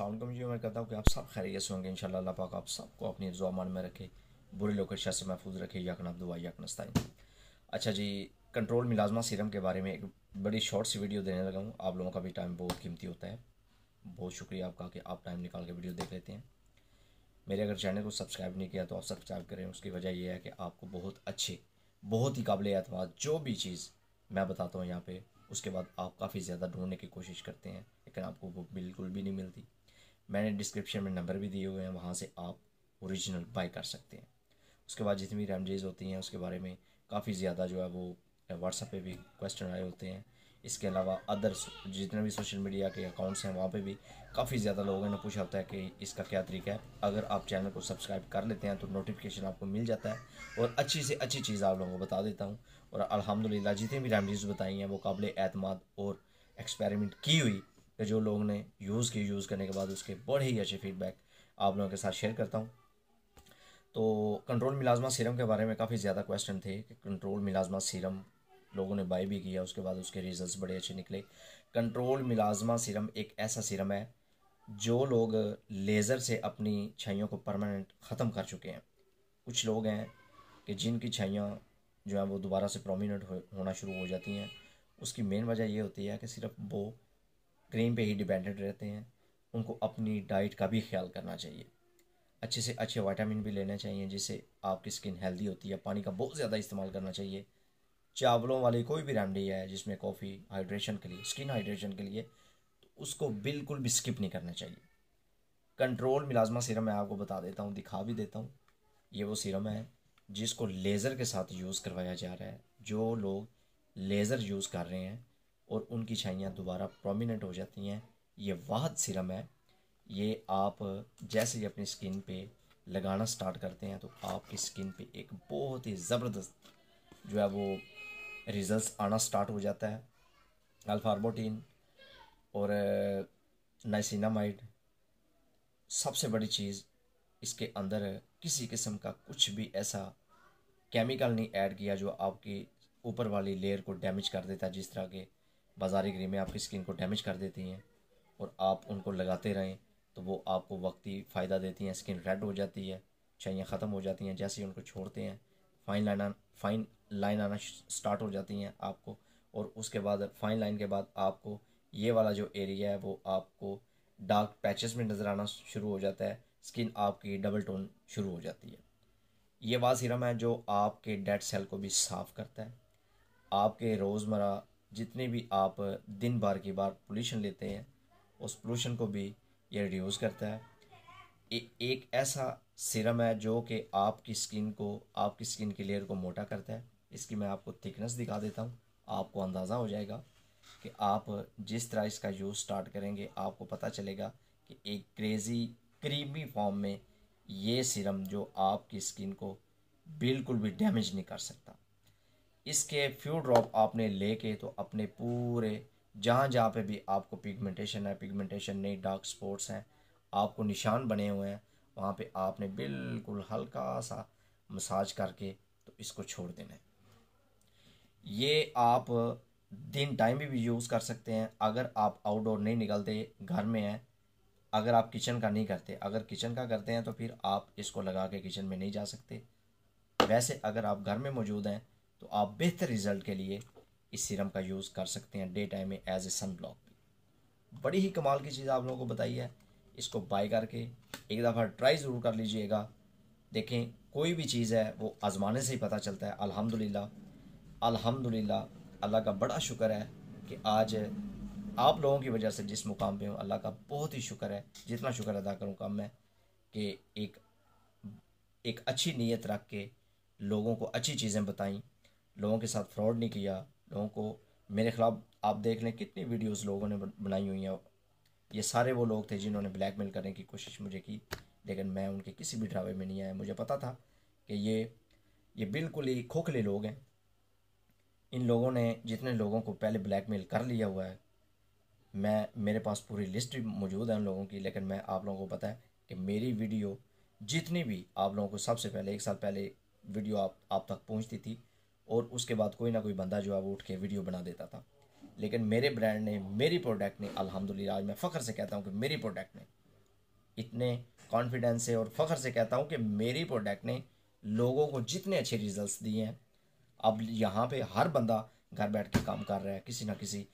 अलकुम जी मैं कहता हूँ कि आप सब खैरियत से होंगे इन अल्लाह पाक आप सबको अपनी जुआमान में रखे बुरे लोकेशा से महफूज रखे यकन दुआ याकन अच्छा जी कंट्रोल मिलाजमा सीरम के बारे में एक बड़ी शॉर्ट सी वीडियो देने लगा हूँ आप लोगों का भी टाइम बहुत कीमती होता है बहुत शुक्रिया आपका कि आप टाइम निकाल के वीडियो देख लेते हैं मेरे अगर चैनल को सब्सक्राइब नहीं किया तो आप सब्सक्राइब करें उसकी वजह यह है कि आपको बहुत अच्छे बहुत ही काबिल अतमाद जो भी चीज़ मैं बताता हूँ यहाँ पर उसके बाद आप काफ़ी ज़्यादा ढूंढने की कोशिश करते हैं लेकिन आपको वो बिल्कुल भी नहीं मिलती मैंने डिस्क्रिप्शन में नंबर भी दिए हुए हैं वहाँ से आप ओरिजिनल बाई कर सकते हैं उसके बाद जितनी भी रेमडीज़ होती हैं उसके बारे में काफ़ी ज़्यादा जो है वो व्हाट्सएप पे भी क्वेश्चन आए होते हैं इसके अलावा अदर जितने भी सोशल मीडिया के अकाउंट्स हैं वहाँ पे भी काफ़ी ज़्यादा लोगों ने पूछा होता है कि इसका क्या तरीका है अगर आप चैनल को सब्सक्राइब कर लेते हैं तो नोटिफिकेशन आपको मिल जाता है और अच्छी से अच्छी चीज़ आप लोगों को बता देता हूँ और अलहमदिल्ला जितनी भी रेमडीज़ बताई हैं वो काबिल अतमाद और एक्सपेरिमेंट की हुई कि जो लोग ने यूज़ की यूज़ करने के बाद उसके बड़े ही अच्छे फीडबैक आप लोगों के साथ शेयर करता हूँ तो कंट्रोल मिलाजमा सीरम के बारे में काफ़ी ज़्यादा क्वेश्चन थे कि कंट्रोल मिलाजमा सीरम लोगों ने बाई भी किया उसके बाद उसके रिजल्ट्स बड़े अच्छे निकले कंट्रोल मिलाजमा सीरम एक ऐसा सीरम है जो लोग लेज़र से अपनी छाइयों को परमानेंट ख़त्म कर चुके हैं कुछ लोग हैं कि जिनकी छाइयाँ जो हैं वो दोबारा से प्रोमिनेंट होना शुरू हो जाती हैं उसकी मेन वजह ये होती है कि सिर्फ वो क्रीम पे ही डिपेंडेंट रहते हैं उनको अपनी डाइट का भी ख्याल करना चाहिए अच्छे से अच्छे वाइटामिन भी लेना चाहिए जिससे आपकी स्किन हेल्दी होती है पानी का बहुत ज़्यादा इस्तेमाल करना चाहिए चावलों वाली कोई भी रेमडी है जिसमें कॉफ़ी हाइड्रेशन के लिए स्किन हाइड्रेशन के लिए तो उसको बिल्कुल भी स्किप नहीं करना चाहिए कंट्रोल मिलाजमा सीरम मैं आपको बता देता हूँ दिखा भी देता हूँ ये वो सीरम है जिसको लेज़र के साथ यूज़ करवाया जा रहा है जो लोग लेज़र यूज़ कर रहे हैं और उनकी छाइयाँ दोबारा प्रोमिनेंट हो जाती हैं ये वाहद सिरम है ये आप जैसे ही अपनी स्किन पे लगाना स्टार्ट करते हैं तो आपकी स्किन पे एक बहुत ही ज़बरदस्त जो है वो रिजल्ट्स आना स्टार्ट हो जाता है अल्फारबोटीन और नाइसिनामाइड सबसे बड़ी चीज़ इसके अंदर किसी किस्म का कुछ भी ऐसा केमिकल नहीं ऐड किया जो आपकी ऊपर वाली लेयर को डैमेज कर देता जिस तरह के बाज़ारी क्रीमें आपकी स्किन को डैमेज कर देती हैं और आप उनको लगाते रहें तो वो आपको वक्ती फ़ायदा देती हैं स्किन रेड हो जाती है छाइयाँ ख़त्म हो जाती हैं जैसे ही उनको छोड़ते हैं फाइन लाइन फाइन लाइन आना स्टार्ट हो जाती हैं आपको और उसके बाद फाइन लाइन के बाद आपको ये वाला जो एरिया है वो आपको डार्क पैचेस में नज़र आना शुरू हो जाता है स्किन आपकी डबल टोन शुरू हो जाती है ये वाला सीरम है जो आपके डेड सेल को भी साफ़ करता है आपके रोज़मर्रा जितने भी आप दिन भर की बार पोल्यूशन लेते हैं उस पोल्यूशन को भी ये रिड्यूस करता है ए, एक ऐसा सीरम है जो कि आपकी स्किन को आपकी स्किन के लेयर को मोटा करता है इसकी मैं आपको थिकनेस दिखा देता हूँ आपको अंदाज़ा हो जाएगा कि आप जिस तरह इसका यूज़ स्टार्ट करेंगे आपको पता चलेगा कि एक क्रेज़ी क्रीमी फॉर्म में ये सीरम जो आपकी स्किन को बिल्कुल भी डैमेज नहीं कर सकता इसके फ्यू ड्रॉप आपने लेके तो अपने पूरे जहाँ जहाँ पे भी आपको पिगमेंटेशन है पिगमेंटेशन नहीं डार्क स्पॉट्स हैं आपको निशान बने हुए हैं वहाँ पे आपने बिल्कुल हल्का सा मसाज करके तो इसको छोड़ देना है ये आप दिन टाइम भी, भी यूज़ कर सकते हैं अगर आप आउटडोर नहीं निकलते घर में हैं अगर आप किचन का नहीं करते अगर किचन का करते हैं तो फिर आप इसको लगा के किचन में नहीं जा सकते वैसे अगर आप घर में मौजूद हैं तो आप बेहतर रिजल्ट के लिए इस सीरम का यूज़ कर सकते हैं डे टाइम में एज ए सन ब्लॉक बड़ी ही कमाल की चीज़ आप लोगों को बताई है इसको बाई करके एक दफ़ा ट्राई ज़रूर कर लीजिएगा देखें कोई भी चीज़ है वो आज़माने से ही पता चलता है अल्हम्दुलिल्लाह अल्हम्दुलिल्लाह अल्लाह का बड़ा शुक्र है कि आज आप लोगों की वजह से जिस मुकाम पे हूँ अल्लाह का बहुत ही शुक्र है जितना शुक्र अदा करूँ कम है कि एक एक अच्छी नीयत रख के लोगों को अच्छी चीज़ें बताई लोगों के साथ फ्रॉड नहीं किया लोगों को मेरे ख़िलाफ़ आप देख लें कितनी वीडियोस लोगों ने बनाई हुई हैं ये सारे वो लोग थे जिन्होंने ब्लैकमेल करने की कोशिश मुझे की लेकिन मैं उनके किसी भी ड्रावे में नहीं आया मुझे पता था कि ये ये बिल्कुल ही खोखले लोग हैं इन लोगों ने जितने लोगों को पहले ब्लैकमेल कर लिया हुआ है मैं मेरे पास पूरी लिस्ट मौजूद है उन लोगों की लेकिन मैं आप लोगों को पता है कि मेरी वीडियो जितनी भी आप लोगों को सबसे पहले एक साल पहले वीडियो आप आप तक पहुंचती थी और उसके बाद कोई ना कोई बंदा जो है वो उठ के वीडियो बना देता था लेकिन मेरे ब्रांड ने मेरी प्रोडक्ट ने अलहमदिल्ला आज मैं फ़ख्र से कहता हूँ कि मेरी प्रोडक्ट ने इतने कॉन्फिडेंस से और फ़ख्र से कहता हूँ कि मेरी प्रोडक्ट ने लोगों को जितने अच्छे रिजल्ट दिए हैं अब यहाँ पर हर बंदा घर बैठ के काम कर रहा है किसी ना किसी